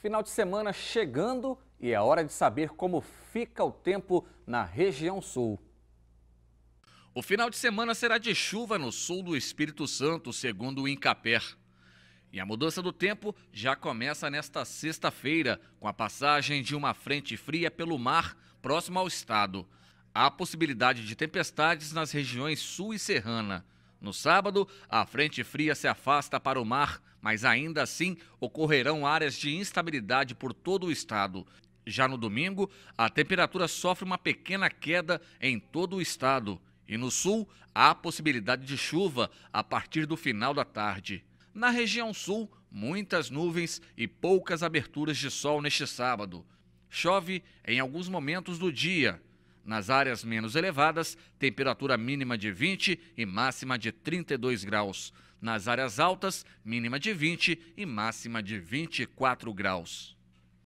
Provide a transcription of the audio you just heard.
Final de semana chegando e é hora de saber como fica o tempo na região sul. O final de semana será de chuva no sul do Espírito Santo, segundo o Incaper. E a mudança do tempo já começa nesta sexta-feira, com a passagem de uma frente fria pelo mar próximo ao estado. Há possibilidade de tempestades nas regiões sul e serrana. No sábado, a frente fria se afasta para o mar, mas ainda assim ocorrerão áreas de instabilidade por todo o estado. Já no domingo, a temperatura sofre uma pequena queda em todo o estado. E no sul, há possibilidade de chuva a partir do final da tarde. Na região sul, muitas nuvens e poucas aberturas de sol neste sábado. Chove em alguns momentos do dia nas áreas menos elevadas, temperatura mínima de 20 e máxima de 32 graus. Nas áreas altas, mínima de 20 e máxima de 24 graus.